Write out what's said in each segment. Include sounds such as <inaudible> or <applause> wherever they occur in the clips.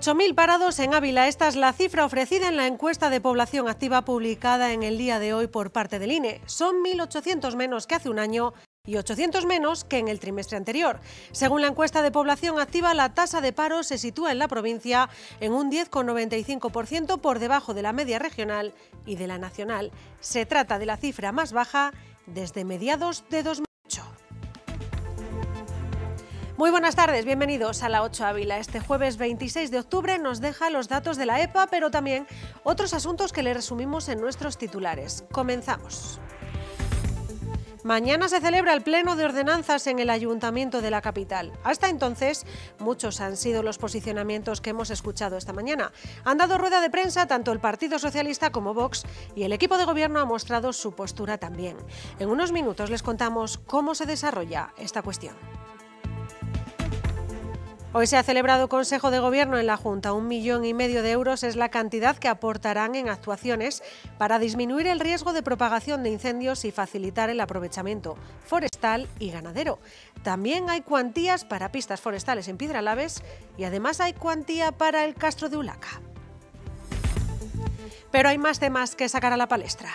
8.000 parados en Ávila. Esta es la cifra ofrecida en la encuesta de población activa publicada en el día de hoy por parte del INE. Son 1.800 menos que hace un año y 800 menos que en el trimestre anterior. Según la encuesta de población activa, la tasa de paro se sitúa en la provincia en un 10,95% por debajo de la media regional y de la nacional. Se trata de la cifra más baja desde mediados de 2020. Muy buenas tardes, bienvenidos a la 8 Ávila. Este jueves 26 de octubre nos deja los datos de la EPA, pero también otros asuntos que le resumimos en nuestros titulares. Comenzamos. Mañana se celebra el pleno de ordenanzas en el ayuntamiento de la capital. Hasta entonces, muchos han sido los posicionamientos que hemos escuchado esta mañana. Han dado rueda de prensa tanto el Partido Socialista como Vox y el equipo de gobierno ha mostrado su postura también. En unos minutos les contamos cómo se desarrolla esta cuestión. Hoy se ha celebrado Consejo de Gobierno en la Junta. Un millón y medio de euros es la cantidad que aportarán en actuaciones para disminuir el riesgo de propagación de incendios y facilitar el aprovechamiento forestal y ganadero. También hay cuantías para pistas forestales en Piedralaves y además hay cuantía para el Castro de Ulaca. Pero hay más temas que sacar a la palestra.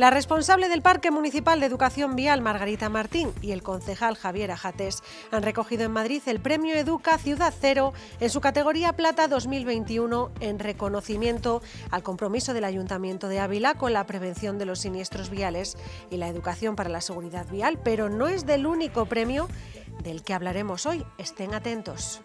La responsable del Parque Municipal de Educación Vial, Margarita Martín, y el concejal Javier Ajates han recogido en Madrid el premio Educa Ciudad Cero en su categoría Plata 2021 en reconocimiento al compromiso del Ayuntamiento de Ávila con la prevención de los siniestros viales y la educación para la seguridad vial, pero no es del único premio del que hablaremos hoy. Estén atentos.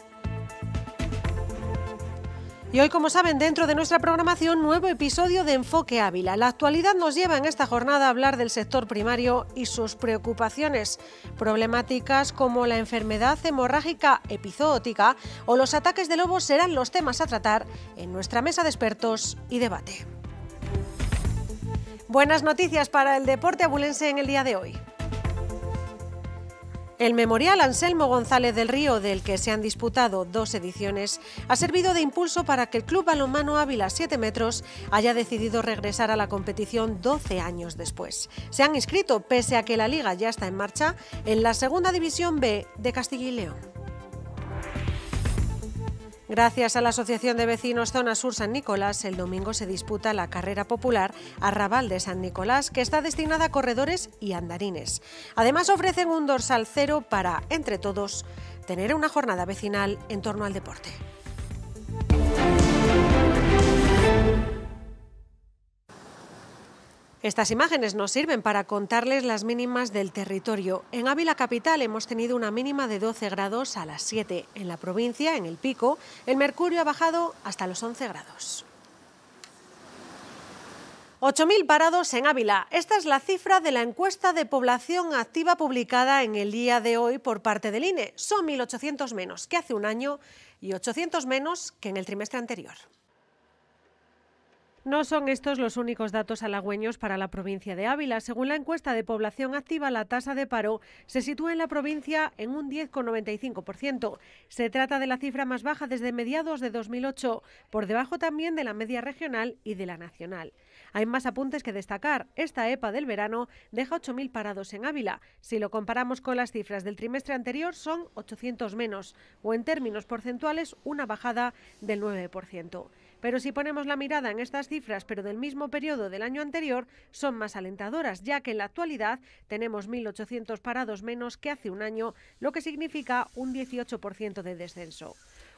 Y hoy, como saben, dentro de nuestra programación, nuevo episodio de Enfoque Ávila. La actualidad nos lleva en esta jornada a hablar del sector primario y sus preocupaciones, problemáticas como la enfermedad hemorrágica epizootica o los ataques de lobos serán los temas a tratar en nuestra mesa de expertos y debate. Buenas noticias para el deporte abulense en el día de hoy. El Memorial Anselmo González del Río, del que se han disputado dos ediciones, ha servido de impulso para que el Club Balonmano Ávila 7 Metros haya decidido regresar a la competición 12 años después. Se han inscrito, pese a que la liga ya está en marcha, en la Segunda División B de Castilla y León. Gracias a la Asociación de Vecinos Zona Sur San Nicolás, el domingo se disputa la carrera popular Arrabal de San Nicolás, que está destinada a corredores y andarines. Además ofrecen un dorsal cero para, entre todos, tener una jornada vecinal en torno al deporte. Estas imágenes nos sirven para contarles las mínimas del territorio. En Ávila Capital hemos tenido una mínima de 12 grados a las 7. En la provincia, en el pico, el mercurio ha bajado hasta los 11 grados. 8.000 parados en Ávila. Esta es la cifra de la encuesta de población activa publicada en el día de hoy por parte del INE. Son 1.800 menos que hace un año y 800 menos que en el trimestre anterior. No son estos los únicos datos halagüeños para la provincia de Ávila. Según la encuesta de población activa, la tasa de paro se sitúa en la provincia en un 10,95%. Se trata de la cifra más baja desde mediados de 2008, por debajo también de la media regional y de la nacional. Hay más apuntes que destacar. Esta EPA del verano deja 8.000 parados en Ávila. Si lo comparamos con las cifras del trimestre anterior, son 800 menos, o en términos porcentuales, una bajada del 9%. Pero si ponemos la mirada en estas cifras, pero del mismo periodo del año anterior, son más alentadoras, ya que en la actualidad tenemos 1.800 parados menos que hace un año, lo que significa un 18% de descenso.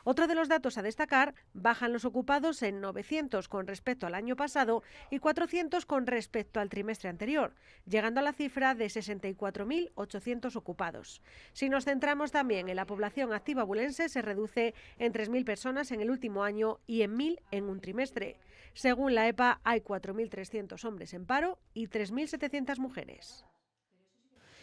Otro de los datos a destacar, bajan los ocupados en 900 con respecto al año pasado y 400 con respecto al trimestre anterior, llegando a la cifra de 64.800 ocupados. Si nos centramos también en la población activa bulense, se reduce en 3.000 personas en el último año y en 1.000 en un trimestre. Según la EPA, hay 4.300 hombres en paro y 3.700 mujeres.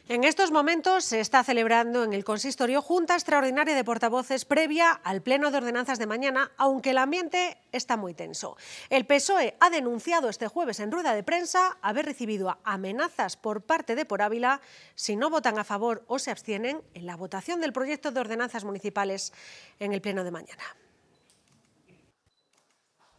En estos momentos se está celebrando en el consistorio junta extraordinaria de portavoces previa al pleno de ordenanzas de mañana, aunque el ambiente está muy tenso. El PSOE ha denunciado este jueves en rueda de prensa haber recibido amenazas por parte de Por Ávila si no votan a favor o se abstienen en la votación del proyecto de ordenanzas municipales en el pleno de mañana.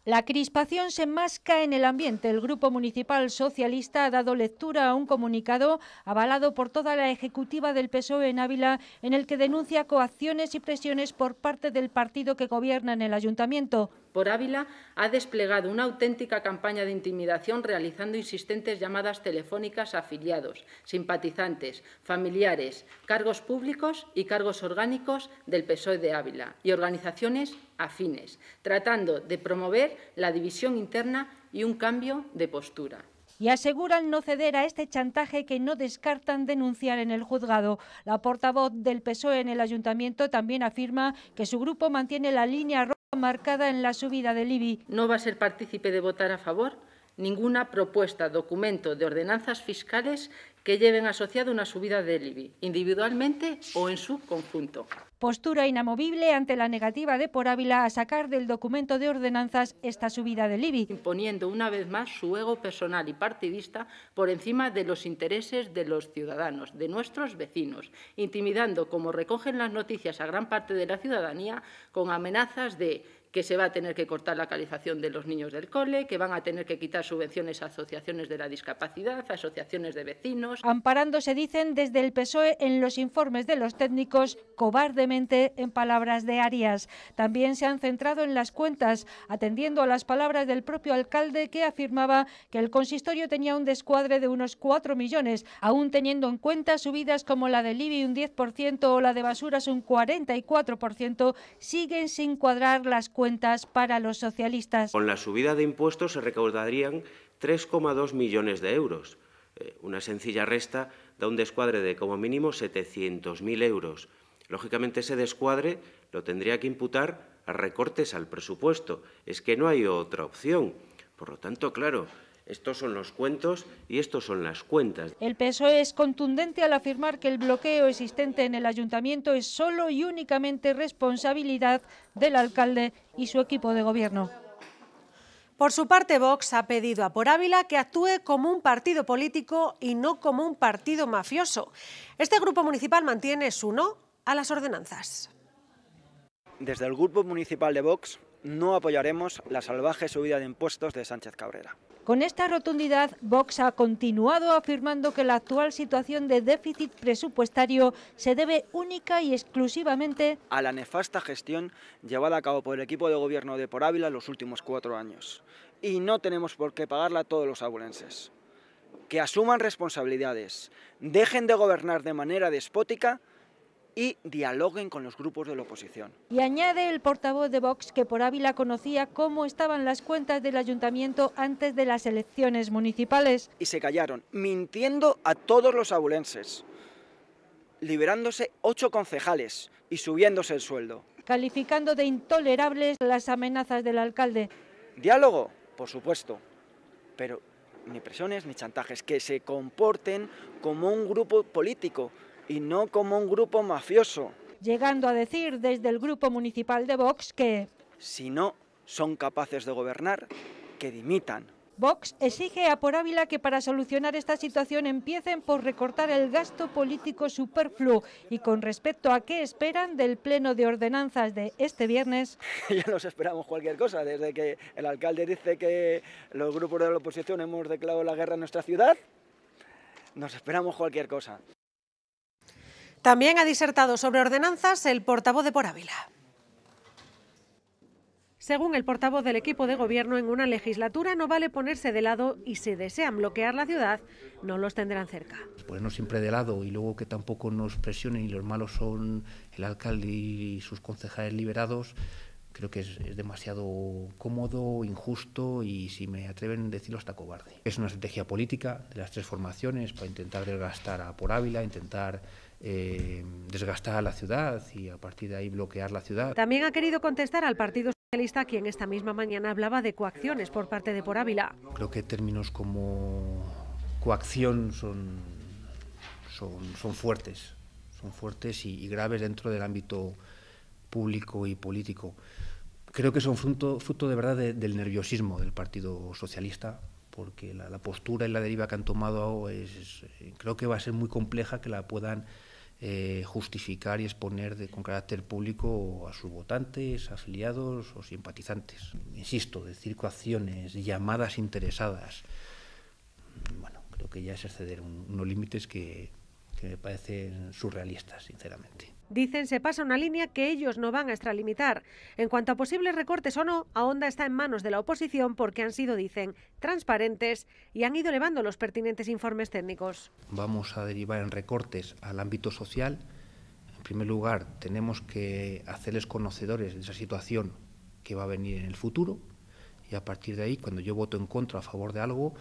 La crispación se enmasca en el ambiente. El Grupo Municipal Socialista ha dado lectura a un comunicado avalado por toda la ejecutiva del PSOE en Ávila, en el que denuncia coacciones y presiones por parte del partido que gobierna en el ayuntamiento por Ávila ha desplegado una auténtica campaña de intimidación realizando insistentes llamadas telefónicas a afiliados, simpatizantes, familiares, cargos públicos y cargos orgánicos del PSOE de Ávila y organizaciones afines, tratando de promover la división interna y un cambio de postura y aseguran no ceder a este chantaje que no descartan denunciar en el juzgado. La portavoz del PSOE en el ayuntamiento también afirma que su grupo mantiene la línea roja marcada en la subida del IBI. No va a ser partícipe de votar a favor ninguna propuesta, documento de ordenanzas fiscales que lleven asociado una subida del IBI, individualmente o en su conjunto. Postura inamovible ante la negativa de Por Ávila a sacar del documento de ordenanzas esta subida del IBI. Imponiendo una vez más su ego personal y partidista por encima de los intereses de los ciudadanos, de nuestros vecinos, intimidando, como recogen las noticias a gran parte de la ciudadanía, con amenazas de que se va a tener que cortar la calización de los niños del cole, que van a tener que quitar subvenciones a asociaciones de la discapacidad, a asociaciones de vecinos. Amparándose, dicen desde el PSOE en los informes de los técnicos, cobardemente en palabras de Arias. También se han centrado en las cuentas, atendiendo a las palabras del propio alcalde que afirmaba que el consistorio tenía un descuadre de unos 4 millones, aún teniendo en cuenta subidas como la del IBI un 10% o la de basuras un 44%, siguen sin cuadrar las cuentas para los socialistas. Con la subida de impuestos se recaudarían 3,2 millones de euros. Eh, una sencilla resta da un descuadre de como mínimo 700.000 euros. Lógicamente ese descuadre lo tendría que imputar a recortes al presupuesto. Es que no hay otra opción. Por lo tanto, claro, estos son los cuentos y estos son las cuentas. El PSOE es contundente al afirmar que el bloqueo existente en el ayuntamiento es solo y únicamente responsabilidad del alcalde y su equipo de gobierno. Por su parte, Vox ha pedido a Por Ávila que actúe como un partido político y no como un partido mafioso. Este grupo municipal mantiene su no a las ordenanzas. Desde el Grupo Municipal de Vox no apoyaremos la salvaje subida de impuestos de Sánchez Cabrera. Con esta rotundidad, Vox ha continuado afirmando que la actual situación de déficit presupuestario se debe única y exclusivamente a la nefasta gestión llevada a cabo por el equipo de gobierno de Por Ávila los últimos cuatro años. Y no tenemos por qué pagarla a todos los abulenses. Que asuman responsabilidades, dejen de gobernar de manera despótica y dialoguen con los grupos de la oposición. Y añade el portavoz de Vox que por Ávila conocía cómo estaban las cuentas del ayuntamiento antes de las elecciones municipales. Y se callaron, mintiendo a todos los abulenses, liberándose ocho concejales y subiéndose el sueldo. Calificando de intolerables las amenazas del alcalde. Diálogo, por supuesto, pero ni presiones ni chantajes, que se comporten como un grupo político y no como un grupo mafioso. Llegando a decir desde el grupo municipal de Vox que... Si no son capaces de gobernar, que dimitan. Vox exige a Por Ávila que para solucionar esta situación empiecen por recortar el gasto político superfluo y con respecto a qué esperan del pleno de ordenanzas de este viernes. <laughs> Ya nos esperamos cualquier cosa, desde que el alcalde dice que los grupos de la oposición hemos declarado la guerra en nuestra ciudad, nos esperamos cualquier cosa. También ha disertado sobre ordenanzas el portavoz de Por Ávila. Según el portavoz del equipo de gobierno, en una legislatura no vale ponerse de lado y si desean bloquear la ciudad, no los tendrán cerca. Ponernos siempre de lado y luego que tampoco nos presionen y los malos son el alcalde y sus concejales liberados, creo que es, demasiado cómodo, injusto y, si me atreven a decirlo, hasta cobarde. Es una estrategia política de las tres formaciones para intentar desgastar a Por Ávila, intentar eh, desgastar la ciudad y a partir de ahí bloquear la ciudad. También ha querido contestar al Partido Socialista, quien esta misma mañana hablaba de coacciones por parte de Por Ávila. Creo que términos como coacción son, son, fuertes, son fuertes y, graves dentro del ámbito público y político. Creo que son fruto, fruto de verdad del nerviosismo del Partido Socialista, porque la, postura y la deriva que han tomado es, eh, creo que va a ser muy compleja que la puedan eh, justificar y exponer de, con carácter público a sus votantes, afiliados o simpatizantes. Insisto, decir coacciones, llamadas interesadas, bueno, creo que ya es exceder unos límites que que me parecen surrealistas, sinceramente. Dicen se pasa una línea que ellos no van a extralimitar. En cuanto a posibles recortes o no, a onda está en manos de la oposición porque han sido, dicen, transparentes y han ido elevando los pertinentes informes técnicos. Vamos a derivar en recortes al ámbito social. En primer lugar, tenemos que hacerles conocedores de esa situación que va a venir en el futuro. Y a partir de ahí, cuando yo voto en contra a favor de algo,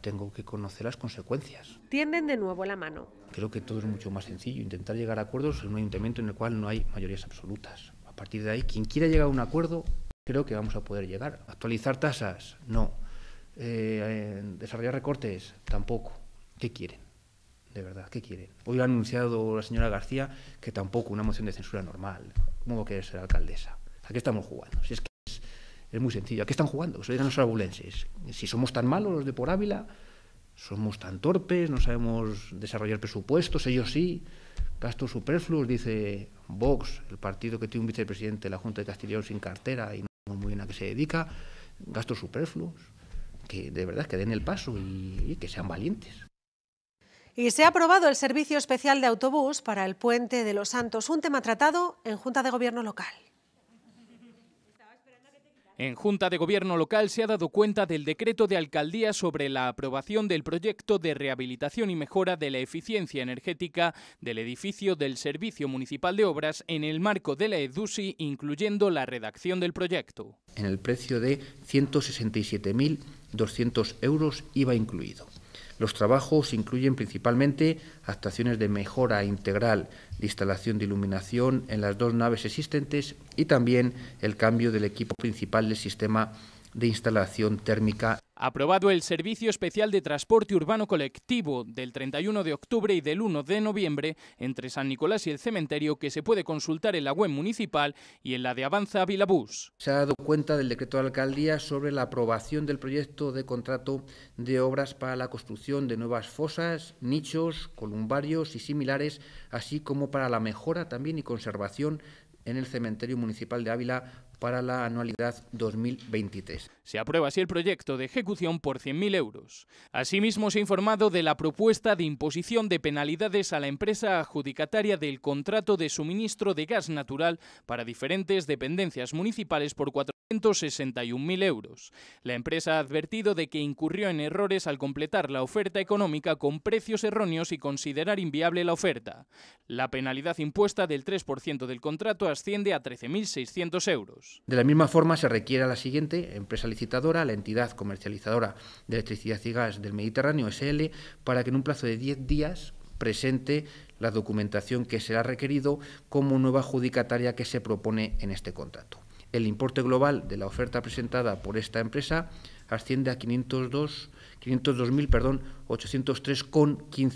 tengo que conocer las consecuencias. Tienden de nuevo la mano. Creo que todo es mucho más sencillo, intentar llegar a acuerdos en un ayuntamiento en el cual no hay mayorías absolutas. A partir de ahí, quien quiera llegar a un acuerdo, creo que vamos a poder llegar. Actualizar tasas, no. Eh, eh, desarrollar recortes, tampoco. ¿Qué quieren? De verdad, ¿qué quieren? Hoy ha anunciado la señora García que tampoco una moción de censura normal. ¿Cómo va a querer ser alcaldesa? ¿A qué estamos jugando? Si es muy sencillo. ¿A qué están jugando? Eso digan los abulenses. Si somos tan malos los de por Ávila, somos tan torpes, no sabemos desarrollar presupuestos, ellos sí. Gastos superfluos, dice Vox, el partido que tiene un vicepresidente de la Junta de León sin cartera y no muy bien a qué se dedica. Gastos superfluos. Que de verdad que den el paso y que sean valientes. Y se ha aprobado el servicio especial de autobús para el puente de los Santos, un tema tratado en Junta de Gobierno local. En Junta de Gobierno Local se ha dado cuenta del decreto de alcaldía sobre la aprobación del proyecto de rehabilitación y mejora de la eficiencia energética del edificio del Servicio Municipal de Obras en el marco de la EDUSI, incluyendo la redacción del proyecto. En el precio de 167.200 euros iba incluido. Los trabajos incluyen principalmente actuaciones de mejora integral instalación de iluminación en las dos naves existentes y también el cambio del equipo principal del sistema de instalación térmica aprobado el Servicio Especial de Transporte Urbano Colectivo del 31 de octubre y del 1 de noviembre entre San Nicolás y el cementerio que se puede consultar en la web municipal y en la de Avanza Bus. Se ha dado cuenta del decreto de alcaldía sobre la aprobación del proyecto de contrato de obras para la construcción de nuevas fosas, nichos, columbarios y similares, así como para la mejora también y conservación en el cementerio municipal de Ávila para la anualidad 2023. Se aprueba así el proyecto de ejecución por 100.000 euros. Asimismo, se ha informado de la propuesta de imposición de penalidades a la empresa adjudicataria del contrato de suministro de gas natural para diferentes dependencias municipales por 461.000 euros. La empresa ha advertido de que incurrió en errores al completar la oferta económica con precios erróneos y considerar inviable la oferta. La penalidad impuesta del 3% del contrato asciende a 13.600 euros. De la misma forma, se requiere a la siguiente empresa licitadora, la entidad comercializadora de electricidad y gas del Mediterráneo, SL, para que en un plazo de 10 días presente la documentación que será requerido como nueva adjudicataria que se propone en este contrato. El importe global de la oferta presentada por esta empresa asciende a 502.803,15 502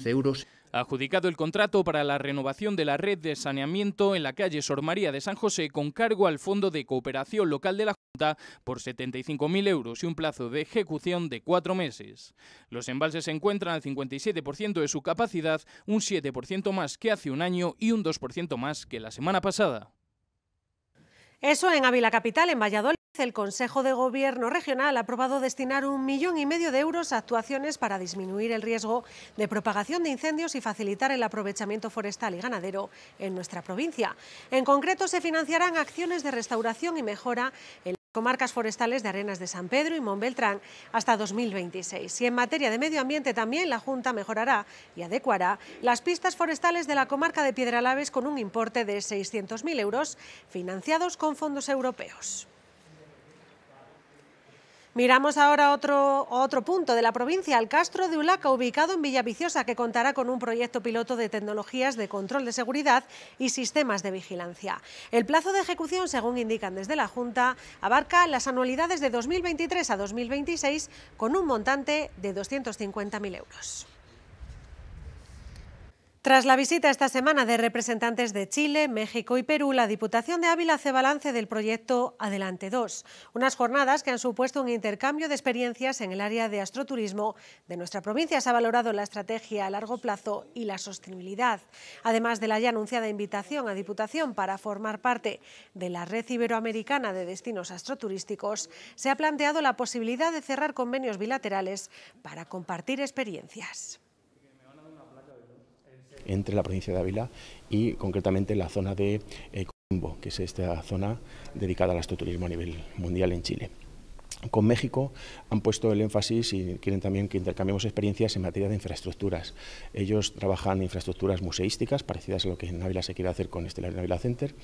euros adjudicado el contrato para la renovación de la red de saneamiento en la calle Sor María de San José con cargo al Fondo de Cooperación Local de la Junta por 75.000 euros y un plazo de ejecución de cuatro meses. Los embalses se encuentran al 57% de su capacidad, un 7% más que hace un año y un 2% más que la semana pasada. Eso en Ávila Capital, en Valladolid. El Consejo de Gobierno Regional ha aprobado destinar un millón y medio de euros a actuaciones para disminuir el riesgo de propagación de incendios y facilitar el aprovechamiento forestal y ganadero en nuestra provincia. En concreto, se financiarán acciones de restauración y mejora en comarcas forestales de Arenas de San Pedro y Montbeltrán hasta 2026. Y en materia de medio ambiente también la Junta mejorará y adecuará las pistas forestales de la comarca de Piedralaves con un importe de 600.000 euros financiados con fondos europeos. Miramos ahora otro, otro punto de la provincia, el Castro de Ulaca, ubicado en Villaviciosa, que contará con un proyecto piloto de tecnologías de control de seguridad y sistemas de vigilancia. El plazo de ejecución, según indican desde la Junta, abarca las anualidades de 2023 a 2026 con un montante de 250.000 euros. Tras la visita esta semana de representantes de Chile, México y Perú, la Diputación de Ávila hace balance del proyecto Adelante 2, unas jornadas que han supuesto un intercambio de experiencias en el área de astroturismo de nuestra provincia. Se ha valorado la estrategia a largo plazo y la sostenibilidad, además de la ya anunciada invitación a Diputación para formar parte de la Red Iberoamericana de Destinos Astroturísticos, se ha planteado la posibilidad de cerrar convenios bilaterales para compartir experiencias entre la provincia de Ávila y concretamente la zona de eh, combo que es esta zona dedicada al astroturismo a nivel mundial en Chile con México han puesto el énfasis y quieren también que intercambiemos experiencias en materia de infraestructuras. Ellos trabajan infraestructuras museísticas, parecidas a lo que en Ávila se quiere hacer con Estelar Ávila Center.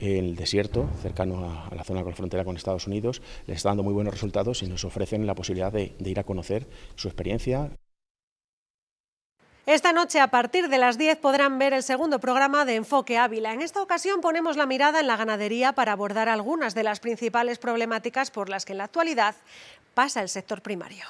El desierto, cercano a, la zona con la frontera con Estados Unidos, les está dando muy buenos resultados y nos ofrecen la posibilidad de ir a conocer su experiencia, esta noche a partir de las 10 podrán ver el segundo programa de Enfoque Ávila. En esta ocasión ponemos la mirada en la ganadería para abordar algunas de las principales problemáticas por las que en la actualidad pasa el sector primario.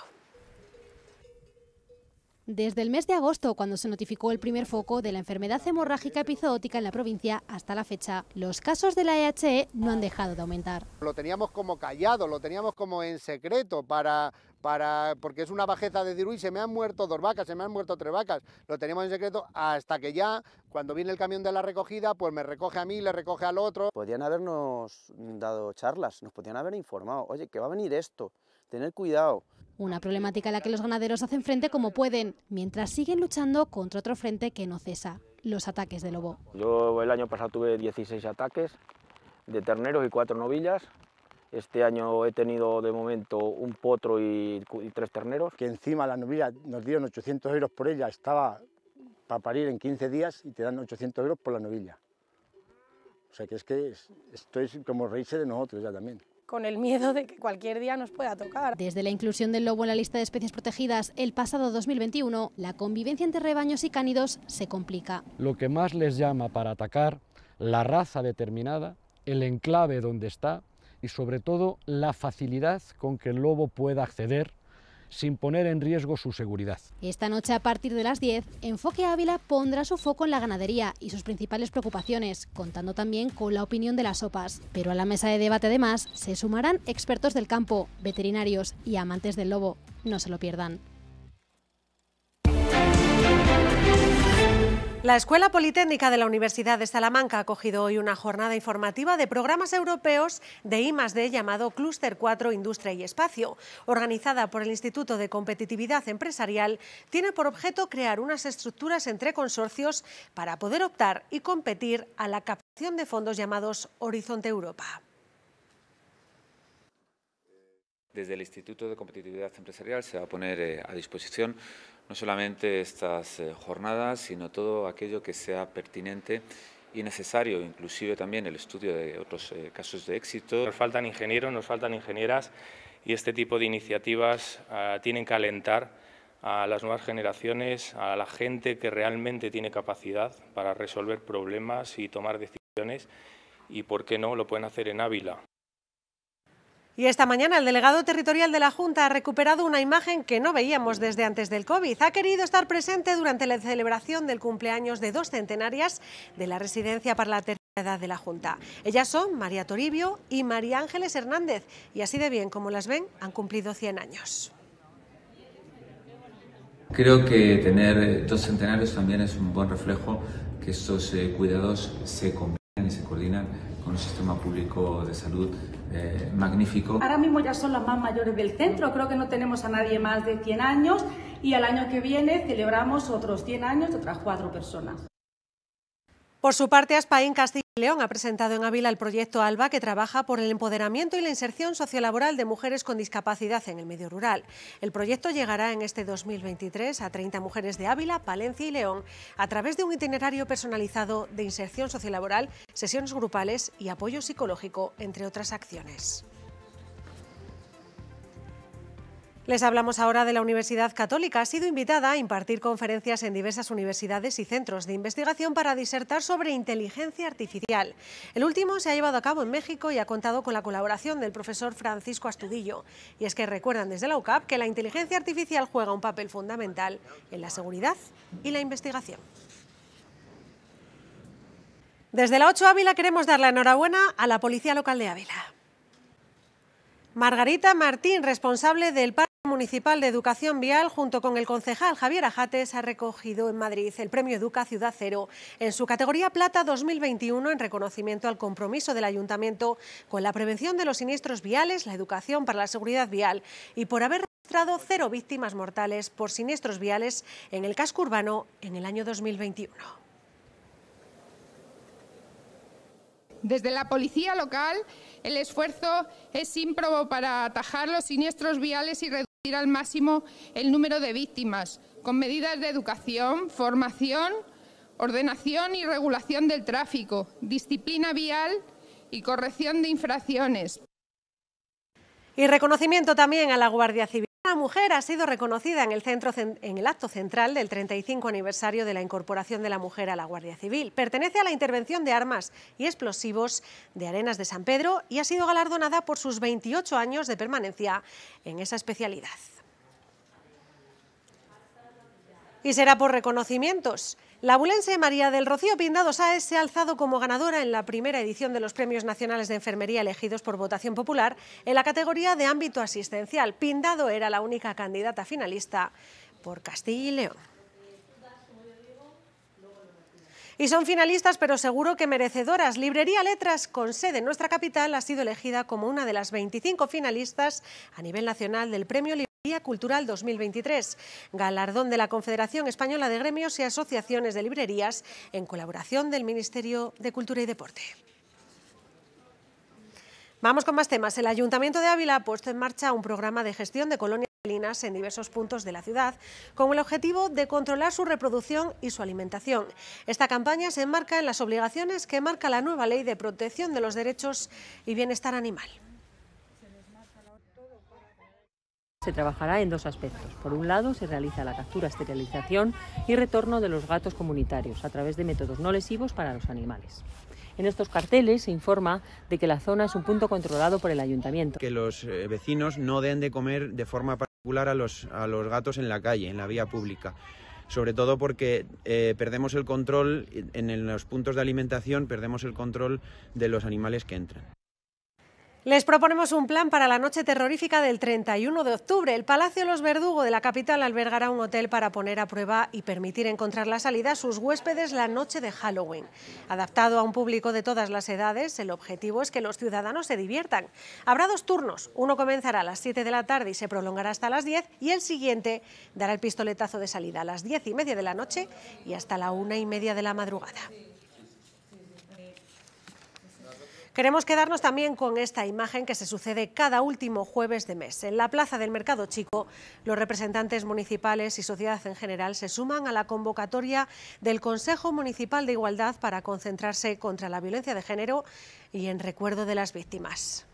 Desde el mes de agosto, cuando se notificó el primer foco de la enfermedad hemorrágica epizootica en la provincia, hasta la fecha, los casos de la EHE e no han dejado de aumentar. Lo teníamos como callado, lo teníamos como en secreto para para, porque es una bajeza de decir, se me han muerto dos vacas, se me han muerto tres vacas, lo teníamos en secreto hasta que ya, cuando viene el camión de la recogida, pues me recoge a mí, le recoge al otro. Podían habernos dado charlas, nos podían haber informado, oye, que va a venir esto, tener cuidado, una problemática a la que los ganaderos hacen frente como pueden, mientras siguen luchando contra otro frente que no cesa, los ataques de lobo. Yo el año pasado tuve 16 ataques de terneros y cuatro novillas. Este año he tenido de momento un potro y, tres terneros. Que encima la novilla nos dieron 800 euros por ella, estaba para parir en 15 días y te dan 800 euros por la novilla. O sea que es que estoy esto como reírse de nosotros ya también con el miedo de que cualquier día nos pueda tocar. Desde la inclusión del lobo en la lista de especies protegidas el pasado 2021, la convivencia entre rebaños y cánidos se complica. Lo que más les llama para atacar, la raza determinada, el enclave donde está y sobre todo la facilidad con que el lobo pueda acceder sin poner en riesgo su seguridad. Esta noche, a partir de las 10, Enfoque Ávila pondrá su foco en la ganadería y sus principales preocupaciones, contando también con la opinión de las sopas. Pero a la mesa de debate, además, se sumarán expertos del campo, veterinarios y amantes del lobo. No se lo pierdan. La Escuela Politécnica de la Universidad de Salamanca ha acogido hoy una jornada informativa de programas europeos de I+D llamado Cluster 4 Industria y Espacio. Organizada por el Instituto de Competitividad Empresarial, tiene por objeto crear unas estructuras entre consorcios para poder optar y competir a la captación de fondos llamados Horizonte Europa. Desde el Instituto de Competitividad Empresarial se va a poner eh, a disposición no solamente estas eh, jornadas, sino todo aquello que sea pertinente y necesario, inclusive también el estudio de otros eh, casos de éxito. Nos faltan ingenieros, nos faltan ingenieras y este tipo de iniciativas ah, tienen que alentar a las nuevas generaciones, a la gente que realmente tiene capacidad para resolver problemas y tomar decisiones y, por qué no, lo pueden hacer en Ávila. Y esta mañana el delegado territorial de la Junta ha recuperado una imagen que no veíamos desde antes del COVID. Ha querido estar presente durante la celebración del cumpleaños de dos centenarias de la Residencia para la Tercera Edad de la Junta. Ellas son María Toribio y María Ángeles Hernández y así de bien como las ven han cumplido 100 años. Creo que tener dos centenarios también es un buen reflejo que estos eh, cuidados se cumplen y se coordinan con un sistema público de salud eh, magnífico. Ahora mismo ya son las más mayores del centro, creo que no tenemos a nadie más de 100 años y al año que viene celebramos otros 100 años de otras cuatro personas. Por su parte, Aspaín Castilla y León ha presentado en Ávila el proyecto ALBA, que trabaja por el empoderamiento y la inserción sociolaboral de mujeres con discapacidad en el medio rural. El proyecto llegará en este 2023 a 30 mujeres de Ávila, Palencia y León a través de un itinerario personalizado de inserción sociolaboral, sesiones grupales y apoyo psicológico, entre otras acciones. Les hablamos ahora de la Universidad Católica. Ha sido invitada a impartir conferencias en diversas universidades y centros de investigación para disertar sobre inteligencia artificial. El último se ha llevado a cabo en México y ha contado con la colaboración del profesor Francisco Astudillo. Y es que recuerdan desde la UCAP que la inteligencia artificial juega un papel fundamental en la seguridad y la investigación. Desde la 8 Ávila queremos dar la enhorabuena a la Policía Local de Ávila. Margarita Martín, responsable del parque. Municipal de Educación Vial, junto con el concejal Javier Ajates, ha recogido en Madrid el premio Educa Ciudad Cero en su categoría Plata 2021 en reconocimiento al compromiso del Ayuntamiento con la prevención de los siniestros viales, la educación para la seguridad vial y por haber registrado cero víctimas mortales por siniestros viales en el casco urbano en el año 2021. Desde la policía local, el esfuerzo es ímprobo para atajar los siniestros viales y reducir al máximo el número de víctimas, con medidas de educación, formación, ordenación y regulación del tráfico, disciplina vial y corrección de infracciones. Y reconocimiento también a la Guardia Civil. La mujer ha sido reconocida en el, centro, en el acto central del 35 aniversario de la incorporación de la mujer a la Guardia Civil. Pertenece a la intervención de armas y explosivos de Arenas de San Pedro y ha sido galardonada por sus 28 años de permanencia en esa especialidad. Y será por reconocimientos. La abulense María del Rocío Pindado Sáez se ha alzado como ganadora en la primera edición de los Premios Nacionales de Enfermería elegidos por votación popular en la categoría de ámbito asistencial. Pindado era la única candidata finalista por Castilla y León. Y son finalistas, pero seguro que merecedoras. Librería Letras, con sede en nuestra capital, ha sido elegida como una de las 25 finalistas a nivel nacional del Premio Día Cultural 2023, galardón de la Confederación Española de Gremios y Asociaciones de Librerías en colaboración del Ministerio de Cultura y Deporte. Vamos con más temas. El Ayuntamiento de Ávila ha puesto en marcha un programa de gestión de colonias en diversos puntos de la ciudad, con el objetivo de controlar su reproducción y su alimentación. Esta campaña se enmarca en las obligaciones que marca la nueva Ley de Protección de los Derechos y Bienestar Animal. Se trabajará en dos aspectos. Por un lado, se realiza la captura, esterilización y retorno de los gatos comunitarios a través de métodos no lesivos para los animales. En estos carteles se informa de que la zona es un punto controlado por el ayuntamiento. Que los eh, vecinos no den de comer de forma particular a los, gatos en la calle, en la vía pública sobre todo porque eh, perdemos el control en los puntos de alimentación, perdemos el control de los animales que entran. Les proponemos un plan para la noche terrorífica del 31 de octubre. El Palacio Los Verdugos de la capital albergará un hotel para poner a prueba y permitir encontrar la salida a sus huéspedes la noche de Halloween. Adaptado a un público de todas las edades, el objetivo es que los ciudadanos se diviertan. Habrá dos turnos. Uno comenzará a las 7 de la tarde y se prolongará hasta las 10 y el siguiente dará el pistoletazo de salida a las 10 y media de la noche y hasta la 1 y media de la madrugada. Queremos quedarnos también con esta imagen que se sucede cada último jueves de mes. En la plaza del Mercado Chico, los representantes municipales y sociedad en general se suman a la convocatoria del Consejo Municipal de Igualdad para concentrarse contra la violencia de género y en recuerdo de las víctimas.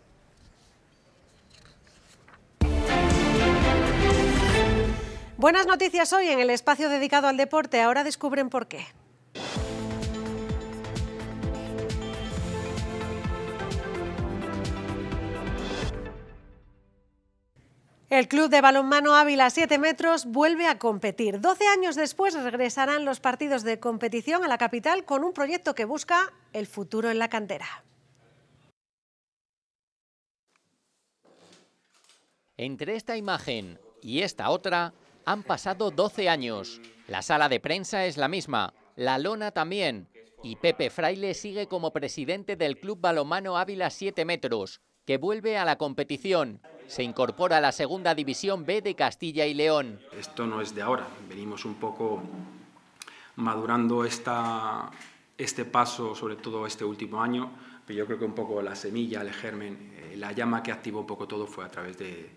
Buenas noticias hoy en el espacio dedicado al deporte. Ahora descubren por qué. El Club de Balonmano Ávila 7 Metros vuelve a competir. 12 años después regresarán los partidos de competición a la capital con un proyecto que busca el futuro en la cantera. Entre esta imagen y esta otra han pasado 12 años. La sala de prensa es la misma, la lona también. Y Pepe Fraile sigue como presidente del Club Balonmano Ávila 7 Metros, que vuelve a la competición. Se incorpora a la segunda división B de Castilla y León. Esto no es de ahora, venimos un poco madurando esta, este paso, sobre todo este último año, pero yo creo que un poco la semilla, el germen, eh, la llama que activó un poco todo fue a través de,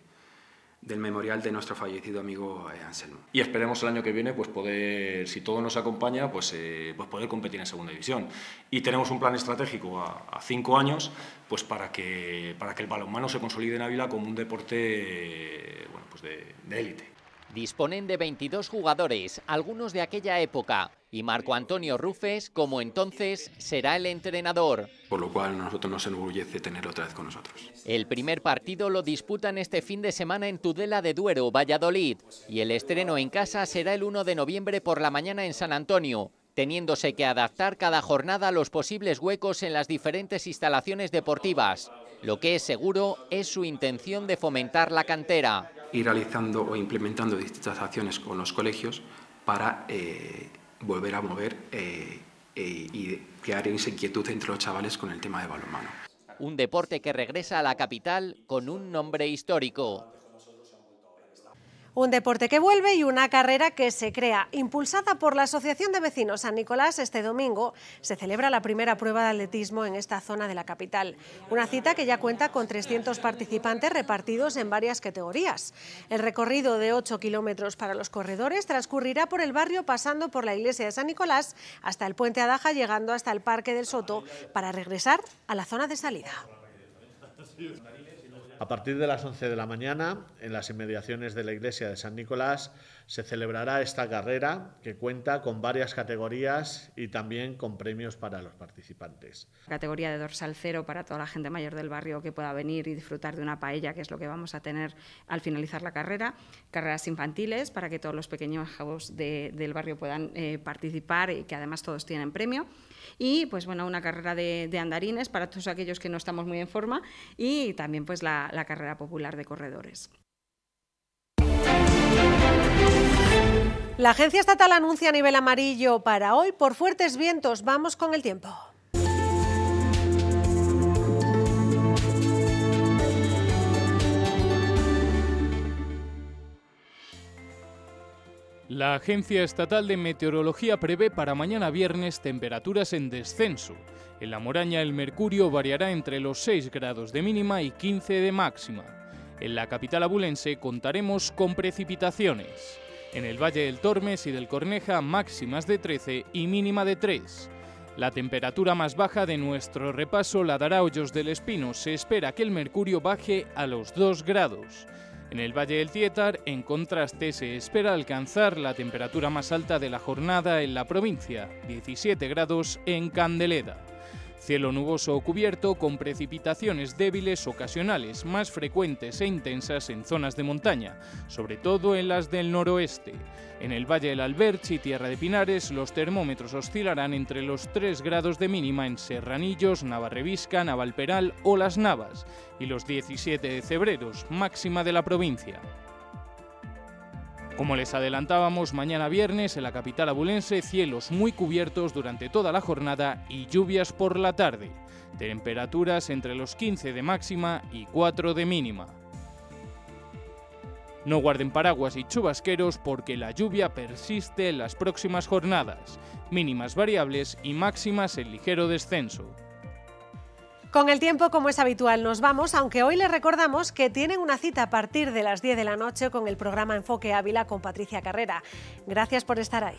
del memorial de nuestro fallecido amigo eh, Anselmo. Y esperemos el año que viene pues poder, si todo nos acompaña, pues, eh, pues poder competir en segunda división. Y tenemos un plan estratégico a, cinco años pues para que, para que el balonmano se consolide en Ávila como un deporte eh, bueno, pues de élite disponen de 22 jugadores, algunos de aquella época, y Marco Antonio Rufes, como entonces, será el entrenador. Por lo cual, nosotros nos enorgullece tener otra vez con nosotros. El primer partido lo disputan este fin de semana en Tudela de Duero, Valladolid, y el estreno en casa será el 1 de noviembre por la mañana en San Antonio teniéndose que adaptar cada jornada a los posibles huecos en las diferentes instalaciones deportivas. Lo que es seguro es su intención de fomentar la cantera ir realizando o implementando distintas acciones con los colegios para eh, volver a mover eh, eh, y crear esa inquietud entre los chavales con el tema de balonmano. Un deporte que regresa a la capital con un nombre histórico, un deporte que vuelve y una carrera que se crea. Impulsada por la Asociación de Vecinos San Nicolás, este domingo se celebra la primera prueba de atletismo en esta zona de la capital. Una cita que ya cuenta con 300 participantes repartidos en varias categorías. El recorrido de 8 kilómetros para los corredores transcurrirá por el barrio pasando por la iglesia de San Nicolás hasta el puente Adaja llegando hasta el Parque del Soto para regresar a la zona de salida. A partir de las 11 de la mañana, en las inmediaciones de la iglesia de San Nicolás, se celebrará esta carrera que cuenta con varias categorías y también con premios para los participantes. Categoría de dorsal cero para toda la gente mayor del barrio que pueda venir y disfrutar de una paella, que es lo que vamos a tener al finalizar la carrera. Carreras infantiles para que todos los pequeños de, del barrio puedan eh, participar y que además todos tienen premio. Y pues bueno, una carrera de, de andarines para todos aquellos que no estamos muy en forma y también pues la, la carrera popular de corredores. La Agencia Estatal anuncia a nivel amarillo para hoy por fuertes vientos. Vamos con el tiempo. La Agencia Estatal de Meteorología prevé para mañana viernes temperaturas en descenso. En la Moraña el mercurio variará entre los 6 grados de mínima y 15 de máxima. En la capital abulense contaremos con precipitaciones. En el Valle del Tormes y del Corneja máximas de 13 y mínima de 3. La temperatura más baja de nuestro repaso la dará Hoyos del Espino. Se espera que el mercurio baje a los 2 grados. En el Valle del Tietar, en contraste, se espera alcanzar la temperatura más alta de la jornada en la provincia, 17 grados en Candeleda. Cielo nuboso o cubierto con precipitaciones débiles ocasionales, más frecuentes e intensas en zonas de montaña, sobre todo en las del noroeste. En el Valle del Alberche y Tierra de Pinares, los termómetros oscilarán entre los 3 grados de mínima en Serranillos, Navarrevisca, Navalperal o Las Navas, y los 17 de febrero, máxima de la provincia. Como les adelantábamos, mañana viernes en la capital abulense cielos muy cubiertos durante toda la jornada y lluvias por la tarde. Temperaturas entre los 15 de máxima y 4 de mínima. No guarden paraguas y chubasqueros porque la lluvia persiste en las próximas jornadas, mínimas variables y máximas en ligero descenso. Con el tiempo, como es habitual, nos vamos, aunque hoy les recordamos que tienen una cita a partir de las 10 de la noche con el programa Enfoque Ávila con Patricia Carrera. Gracias por estar ahí.